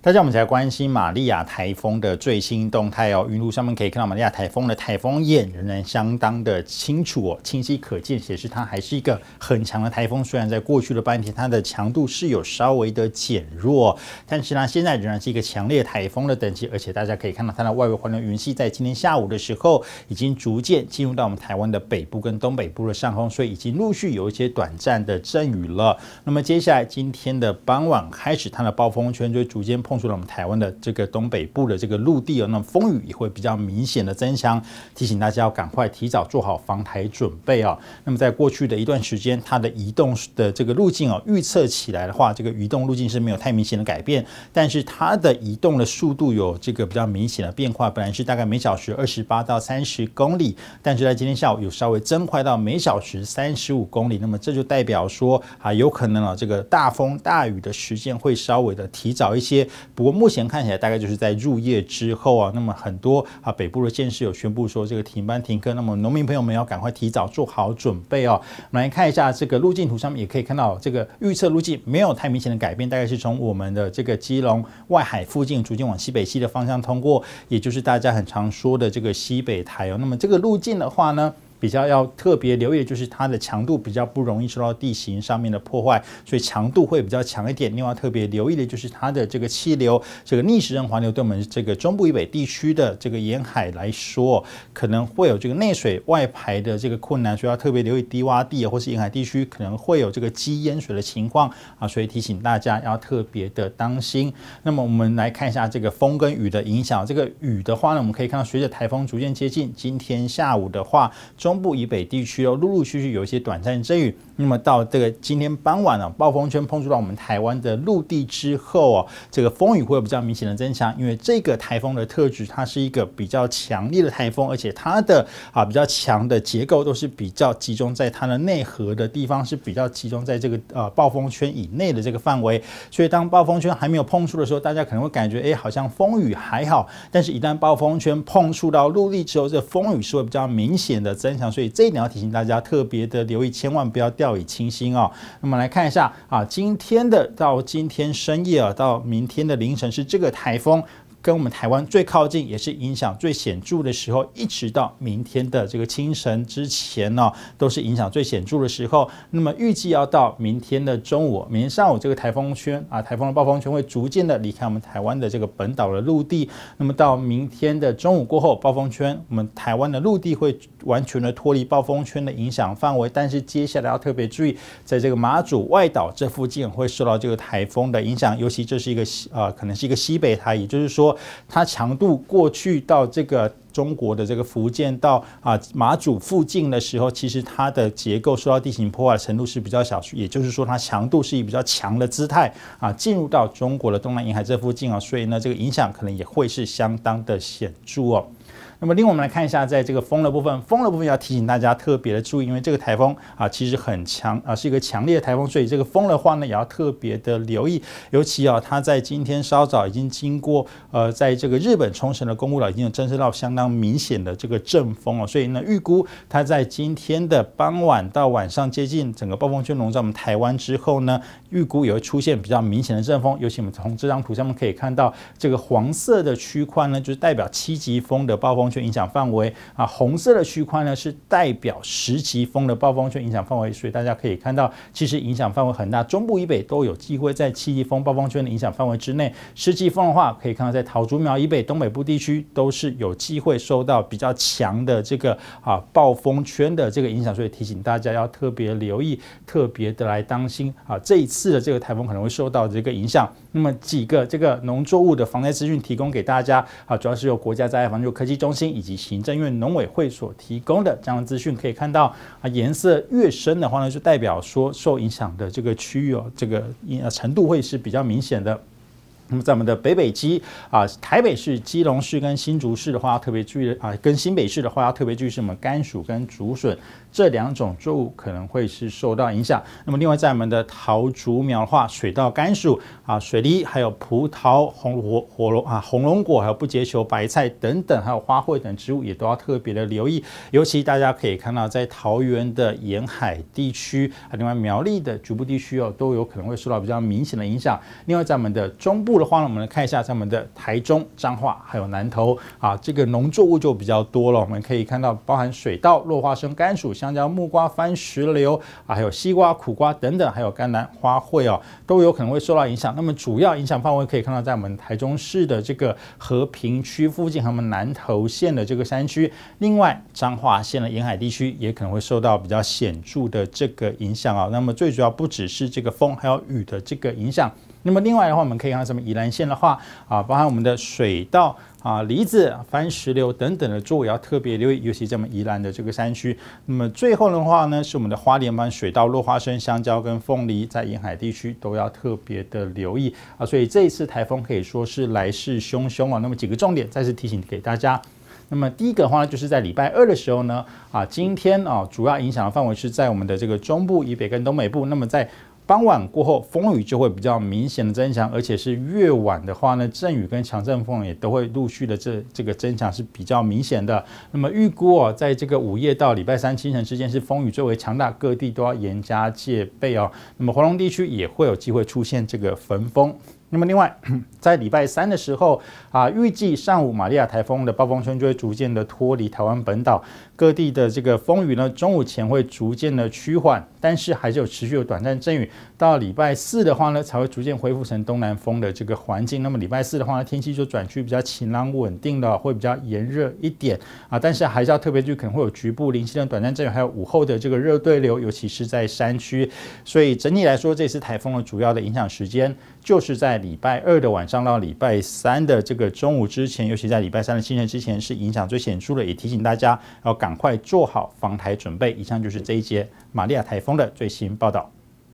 大家我们才关心玛利亚台风的最新动态哦。云图上面可以看到玛利亚台风的台风眼仍然相当的清楚哦，清晰可见，显示它还是一个很强的台风。虽然在过去的半天，它的强度是有稍微的减弱，但是呢，现在仍然是一个强烈台风的等级。而且大家可以看到它的外围环流云系，在今天下午的时候，已经逐渐进入到我们台湾的北部跟东北部的上空，所以已经陆续有一些短暂的阵雨了。那么接下来今天的傍晚开始，它的暴风圈就逐渐。碰触了我们台湾的这个东北部的这个陆地，哦，那风雨也会比较明显的增强，提醒大家要赶快提早做好防台准备啊。那么在过去的一段时间，它的移动的这个路径哦，预测起来的话，这个移动路径是没有太明显的改变，但是它的移动的速度有这个比较明显的变化。本来是大概每小时二十八到三十公里，但是在今天下午有稍微增快到每小时三十五公里。那么这就代表说啊，有可能啊，这个大风大雨的时间会稍微的提早一些。不过目前看起来，大概就是在入夜之后啊，那么很多啊北部的县市有宣布说这个停班停课，那么农民朋友们要赶快提早做好准备哦。我们来看一下这个路径图，上面也可以看到这个预测路径没有太明显的改变，大概是从我们的这个基隆外海附近逐渐往西北西的方向通过，也就是大家很常说的这个西北台哦。那么这个路径的话呢？比较要特别留意，就是它的强度比较不容易受到地形上面的破坏，所以强度会比较强一点。另外特别留意的就是它的这个气流，这个逆时针环流，对我们这个中部以北地区的这个沿海来说，可能会有这个内水外排的这个困难，所以要特别留意低洼地或是沿海地区可能会有这个积淹水的情况啊，所以提醒大家要特别的当心。那么我们来看一下这个风跟雨的影响。这个雨的话呢，我们可以看到随着台风逐渐接近，今天下午的话，中。中部以北地区哦，陆陆续续有一些短暂阵雨。那么到这个今天傍晚呢，暴风圈碰触到我们台湾的陆地之后哦，这个风雨会比较明显的增强。因为这个台风的特质，它是一个比较强烈的台风，而且它的啊比较强的结构都是比较集中在它的内核的地方，是比较集中在这个呃暴风圈以内的这个范围。所以当暴风圈还没有碰触的时候，大家可能会感觉哎好像风雨还好，但是一旦暴风圈碰触到陆地之后，这风雨是会比较明显的增。所以这一点要提醒大家特别的留意，千万不要掉以轻心哦。那么来看一下啊，今天的到今天深夜啊，到明天的凌晨是这个台风跟我们台湾最靠近，也是影响最显著的时候。一直到明天的这个清晨之前呢，都是影响最显著的时候。那么预计要到明天的中午，明天上午这个台风圈啊，台风的暴风圈会逐渐的离开我们台湾的这个本岛的陆地。那么到明天的中午过后，暴风圈我们台湾的陆地会。完全的脱离暴风圈的影响范围，但是接下来要特别注意，在这个马祖外岛这附近会受到这个台风的影响，尤其这是一个西啊，可能是一个西北台，也就是说，它强度过去到这个中国的这个福建到啊马祖附近的时候，其实它的结构受到地形破坏程度是比较小，也就是说，它强度是以比较强的姿态啊进入到中国的东南沿海这附近啊，所以呢，这个影响可能也会是相当的显著哦。那么另外我们来看一下，在这个风的部分，风的部分要提醒大家特别的注意，因为这个台风啊其实很强啊，是一个强烈的台风，所以这个风的话呢也要特别的留意。尤其啊，它在今天稍早已经经过，呃，在这个日本冲绳的公务岛已经有侦测到相当明显的这个阵风哦，所以呢预估它在今天的傍晚到晚上接近整个暴风圈笼罩我们台湾之后呢，预估也会出现比较明显的阵风。尤其我们从这张图上面可以看到，这个黄色的区块呢，就是代表七级风的暴风。圈影响范围啊，红色的区块呢是代表十级风的暴风圈影响范围，所以大家可以看到，其实影响范围很大，中部以北都有机会在七级风暴风圈的影响范围之内。十级风的话，可以看到在桃竹苗以北、东北部地区都是有机会受到比较强的这个啊暴风圈的这个影响，所以提醒大家要特别留意、特别的来当心啊！这一次的这个台风可能会受到这个影响。那么几个这个农作物的防灾资讯提供给大家啊，主要是由国家灾害防救科技中心。以及行政院农委会所提供的这样的资讯，可以看到啊，颜色越深的话呢，就代表说受影响的这个区域哦，这个影程度会是比较明显的。那么在我们的北北基啊，台北市、基隆市跟新竹市的话，要特别注意啊；，跟新北市的话，要特别注意，什么？甘薯跟竹笋这两种作物可能会是受到影响。那么，另外在我们的桃竹苗的话，水稻、甘薯啊、水梨，还有葡萄、红火火龙啊、红龙果，还有不结球白菜等等，还有花卉等植物也都要特别的留意。尤其大家可以看到，在桃园的沿海地区啊，另外苗栗的局部地区哦，都有可能会受到比较明显的影响。另外在我们的中部。的话呢，我们来看一下在我们的台中、彰化还有南投啊，这个农作物就比较多了。我们可以看到，包含水稻、落花生、甘薯、香蕉、木瓜、番石榴啊，还有西瓜、苦瓜等等，还有甘蓝、花卉哦，都有可能会受到影响。那么主要影响范围可以看到，在我们台中市的这个和平区附近，和我们南投县的这个山区，另外彰化县的沿海地区也可能会受到比较显著的这个影响啊。那么最主要不只是这个风，还有雨的这个影响。那么另外的话，我们可以看到，什么宜兰县的话啊，包含我们的水稻啊、梨子、番石榴等等的作物要特别留意，尤其这么宜兰的这个山区。那么最后的话呢，是我们的花莲、帮水稻、落花生、香蕉跟凤梨，在沿海地区都要特别的留意啊。所以这一次台风可以说是来势汹汹啊。那么几个重点再次提醒给大家。那么第一个的话呢，就是在礼拜二的时候呢，啊，今天啊，主要影响的范围是在我们的这个中部以北跟东北部。那么在傍晚过后，风雨就会比较明显的增强，而且是越晚的话呢，阵雨跟强阵风也都会陆续的这这个增强是比较明显的。那么预估哦，在这个午夜到礼拜三清晨之间是风雨最为强大，各地都要严加戒备哦。那么华龙地区也会有机会出现这个焚风。那么另外，在礼拜三的时候啊，预计上午玛利亚台风的暴风圈就会逐渐的脱离台湾本岛各地的这个风雨呢，中午前会逐渐的趋缓，但是还是有持续有短暂阵雨。到礼拜四的话呢，才会逐渐恢复成东南风的这个环境。那么礼拜四的话呢，天气就转趋比较晴朗稳定的，会比较炎热一点啊，但是还是要特别注意，可能会有局部零星的短暂阵雨，还有午后的这个热对流，尤其是在山区。所以整体来说，这次台风的主要的影响时间就是在。礼拜二的晚上到礼拜三的这个中午之前，尤其在礼拜三的清晨之前，是影响最显著的。也提醒大家要赶快做好防台准备。以上就是这一节玛利亚台风的最新报道。